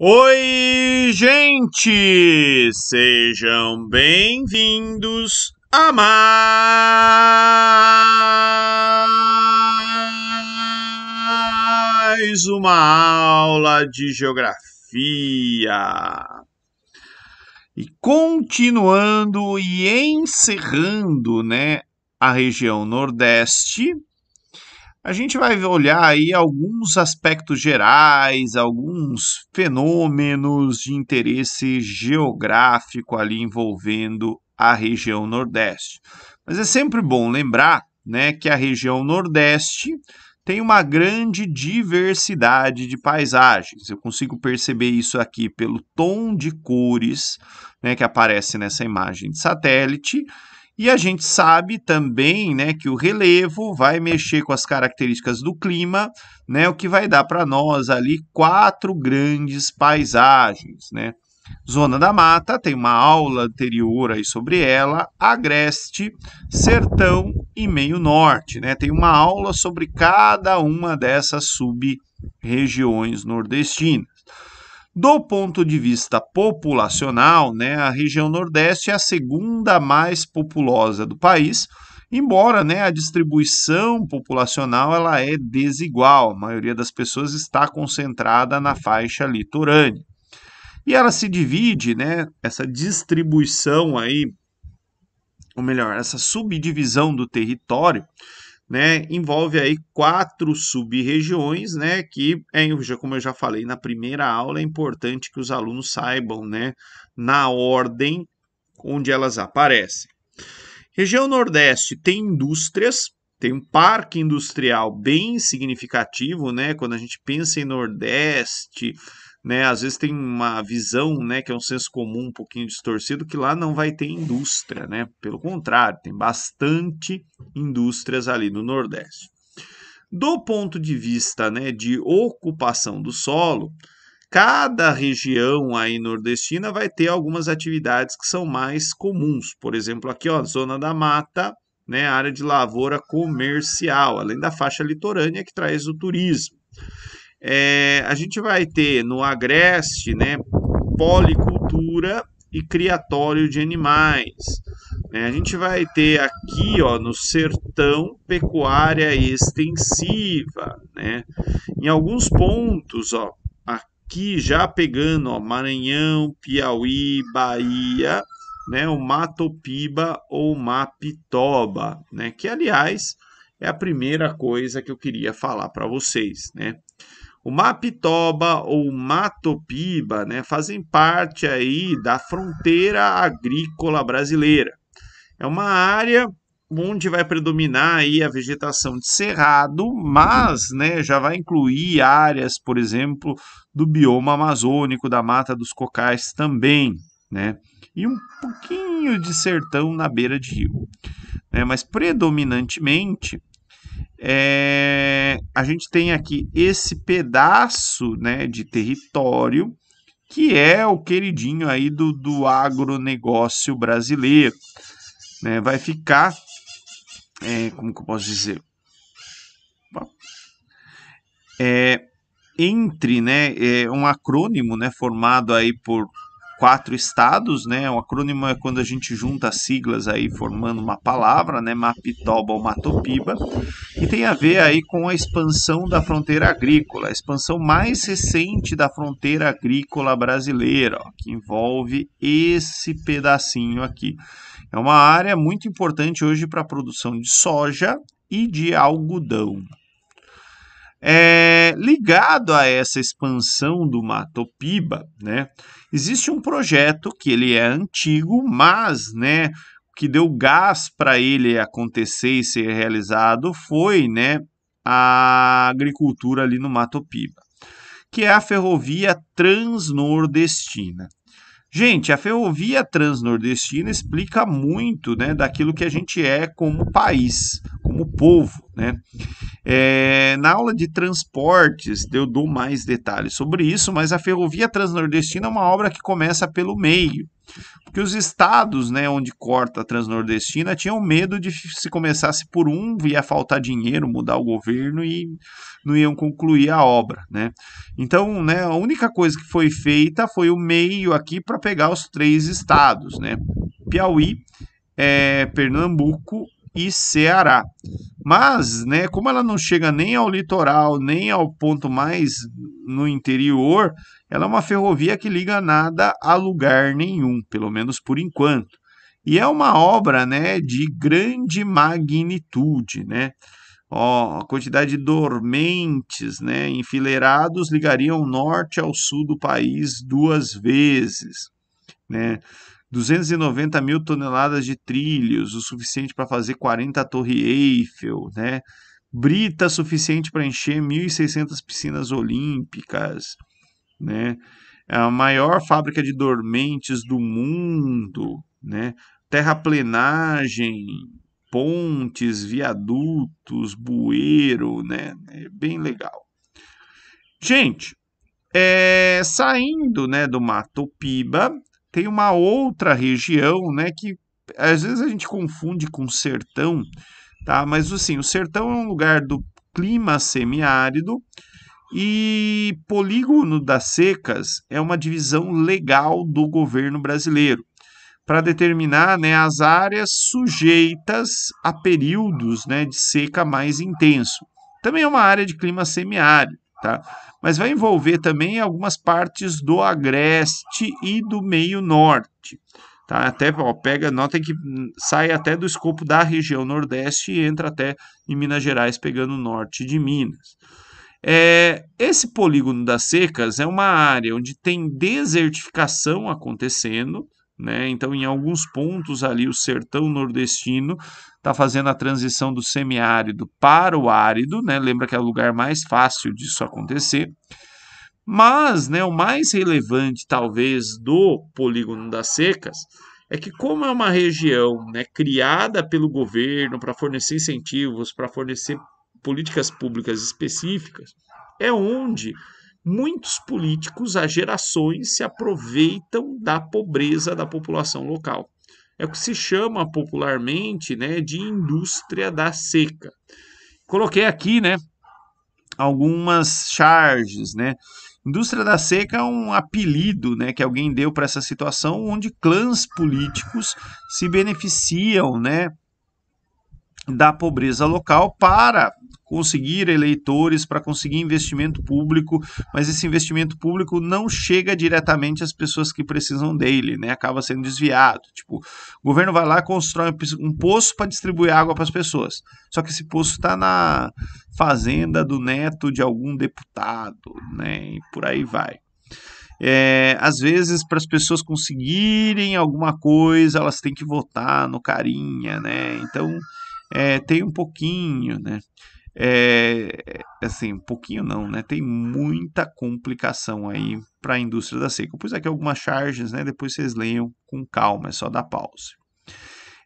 Oi, gente! Sejam bem-vindos a mais uma aula de geografia. E continuando e encerrando, né, a região Nordeste, a gente vai olhar aí alguns aspectos gerais, alguns fenômenos de interesse geográfico ali envolvendo a região Nordeste. Mas é sempre bom lembrar né, que a região Nordeste tem uma grande diversidade de paisagens. Eu consigo perceber isso aqui pelo tom de cores né, que aparece nessa imagem de satélite e a gente sabe também né, que o relevo vai mexer com as características do clima, né, o que vai dar para nós ali quatro grandes paisagens. Né? Zona da Mata, tem uma aula anterior aí sobre ela, Agreste, Sertão e Meio Norte. Né? Tem uma aula sobre cada uma dessas sub-regiões nordestinas. Do ponto de vista populacional, né, a região Nordeste é a segunda mais populosa do país, embora né, a distribuição populacional ela é desigual. A maioria das pessoas está concentrada na faixa litorânea. E ela se divide, né, essa distribuição aí, ou melhor, essa subdivisão do território, né, envolve aí quatro sub-regiões, né, que, é, como eu já falei na primeira aula, é importante que os alunos saibam, né, na ordem onde elas aparecem. Região Nordeste tem indústrias, tem um parque industrial bem significativo, né? Quando a gente pensa em Nordeste, né? Às vezes tem uma visão, né? Que é um senso comum um pouquinho distorcido que lá não vai ter indústria, né? Pelo contrário, tem bastante indústrias ali no Nordeste. Do ponto de vista, né? De ocupação do solo, cada região aí nordestina vai ter algumas atividades que são mais comuns. Por exemplo, aqui, ó, zona da mata né, a área de lavoura comercial, além da faixa litorânea que traz o turismo. É, a gente vai ter no agreste né, policultura e criatório de animais. É, a gente vai ter aqui ó, no sertão pecuária extensiva. Né? Em alguns pontos, ó, aqui já pegando ó, Maranhão, Piauí, Bahia, né, o Matopiba ou Mapitoba, né, que aliás é a primeira coisa que eu queria falar para vocês, né. O Mapitoba ou Matopiba, né, fazem parte aí da fronteira agrícola brasileira. É uma área onde vai predominar aí a vegetação de cerrado, mas né, já vai incluir áreas, por exemplo, do bioma amazônico, da mata dos cocais também. Né? e um pouquinho de sertão na beira de rio. Né? mas predominantemente é, a gente tem aqui esse pedaço né, de território que é o queridinho aí do, do agronegócio brasileiro. Né? Vai ficar, é, como que eu posso dizer? É, entre né, é um acrônimo né, formado aí por quatro estados, né? O acrônimo é quando a gente junta siglas aí formando uma palavra, né? Mapitoba ou Matopiba, e tem a ver aí com a expansão da fronteira agrícola, a expansão mais recente da fronteira agrícola brasileira, ó, que envolve esse pedacinho aqui. É uma área muito importante hoje para a produção de soja e de algodão. É, ligado a essa expansão do Mato Piba, né, existe um projeto que ele é antigo, mas né, que deu gás para ele acontecer e ser realizado foi né, a agricultura ali no Mato Piba, que é a ferrovia transnordestina. Gente, a ferrovia transnordestina explica muito né, daquilo que a gente é como país, como povo. Né? É, na aula de transportes, eu dou mais detalhes sobre isso, mas a Ferrovia Transnordestina é uma obra que começa pelo meio. Porque os estados né, onde corta a Transnordestina tinham medo de se começasse por um, ia faltar dinheiro, mudar o governo e não iam concluir a obra. Né? Então, né, a única coisa que foi feita foi o meio aqui para pegar os três estados: né? Piauí, é, Pernambuco e Ceará. Mas, né, como ela não chega nem ao litoral, nem ao ponto mais no interior, ela é uma ferrovia que liga nada a lugar nenhum, pelo menos por enquanto. E é uma obra, né, de grande magnitude, né? Ó, a quantidade de dormentes, né, enfileirados ligariam o norte ao sul do país duas vezes, né? 290 mil toneladas de trilhos, o suficiente para fazer 40 Torre Eiffel, né? Brita suficiente para encher 1.600 piscinas olímpicas, né? A maior fábrica de dormentes do mundo, né? Terraplenagem, pontes, viadutos, bueiro, né? É bem legal. Gente, é, saindo né, do Mato Piba, tem uma outra região, né, que às vezes a gente confunde com sertão, tá? Mas assim, o sertão é um lugar do clima semiárido e polígono das secas é uma divisão legal do governo brasileiro para determinar né, as áreas sujeitas a períodos né, de seca mais intenso. Também é uma área de clima semiárido. Tá? Mas vai envolver também algumas partes do agreste e do meio norte. Tá? Até ó, pega, notem que sai até do escopo da região nordeste e entra até em Minas Gerais, pegando o norte de Minas. É, esse polígono das secas é uma área onde tem desertificação acontecendo né? Então, em alguns pontos ali, o sertão nordestino está fazendo a transição do semiárido para o árido, né? lembra que é o lugar mais fácil disso acontecer. Mas né, o mais relevante, talvez, do polígono das secas é que, como é uma região né, criada pelo governo para fornecer incentivos, para fornecer políticas públicas específicas, é onde muitos políticos há gerações se aproveitam da pobreza da população local. É o que se chama popularmente né, de indústria da seca. Coloquei aqui né, algumas charges. Né? Indústria da seca é um apelido né, que alguém deu para essa situação, onde clãs políticos se beneficiam né, da pobreza local para conseguir eleitores, para conseguir investimento público, mas esse investimento público não chega diretamente às pessoas que precisam dele, né? Acaba sendo desviado. Tipo, o governo vai lá constrói um poço para distribuir água para as pessoas. Só que esse poço está na fazenda do neto de algum deputado, né? E por aí vai. É, às vezes, para as pessoas conseguirem alguma coisa, elas têm que votar no carinha, né? Então, é, tem um pouquinho, né? É, é, assim, um pouquinho não, né? Tem muita complicação aí para a indústria da seca. Eu pus aqui algumas charges, né? Depois vocês leiam com calma, é só dar pausa.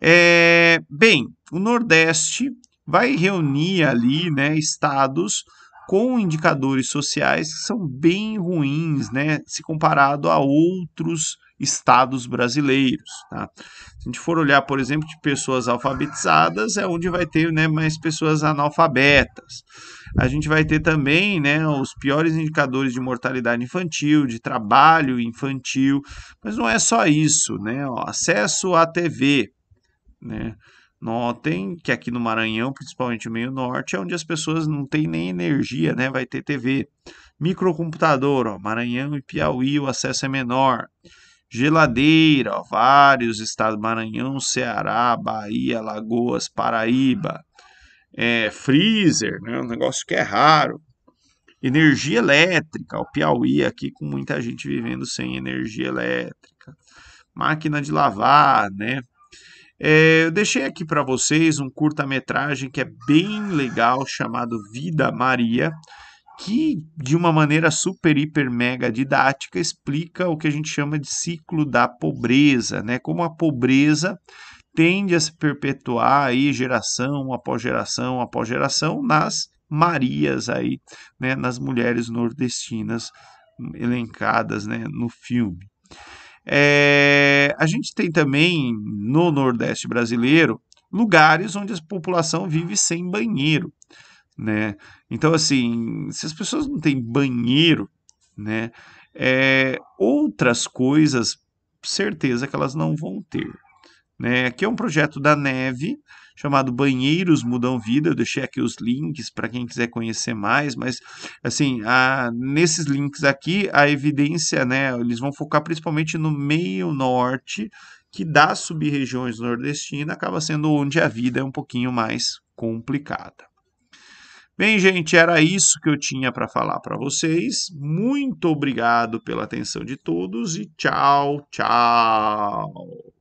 É, bem, o Nordeste vai reunir ali, né, estados com indicadores sociais que são bem ruins, né, se comparado a outros estados brasileiros. Tá? Se a gente for olhar, por exemplo, de pessoas alfabetizadas, é onde vai ter né, mais pessoas analfabetas. A gente vai ter também né, os piores indicadores de mortalidade infantil, de trabalho infantil, mas não é só isso, né? Ó, acesso à TV, né? Notem que aqui no Maranhão, principalmente o meio norte, é onde as pessoas não têm nem energia, né? Vai ter TV. Microcomputador, ó, Maranhão e Piauí, o acesso é menor. Geladeira, ó, vários estados, Maranhão, Ceará, Bahia, Lagoas, Paraíba. É, freezer, né, um negócio que é raro. Energia elétrica, o Piauí aqui com muita gente vivendo sem energia elétrica. Máquina de lavar, né? É, eu deixei aqui para vocês um curta-metragem que é bem legal, chamado Vida Maria que de uma maneira super, hiper, mega didática explica o que a gente chama de ciclo da pobreza, né? Como a pobreza tende a se perpetuar aí geração após geração após geração nas Marias aí, né? Nas mulheres nordestinas elencadas, né? No filme. É, a gente tem também no Nordeste brasileiro lugares onde a população vive sem banheiro né? Então, assim, se as pessoas não têm banheiro, né? É, outras coisas, certeza que elas não vão ter. Né? Aqui é um projeto da Neve, chamado Banheiros Mudam Vida. Eu deixei aqui os links para quem quiser conhecer mais, mas assim, a, nesses links aqui, a evidência, né, eles vão focar principalmente no meio norte, que das sub-regiões nordestinas acaba sendo onde a vida é um pouquinho mais complicada. Bem, gente, era isso que eu tinha para falar para vocês. Muito obrigado pela atenção de todos e tchau, tchau.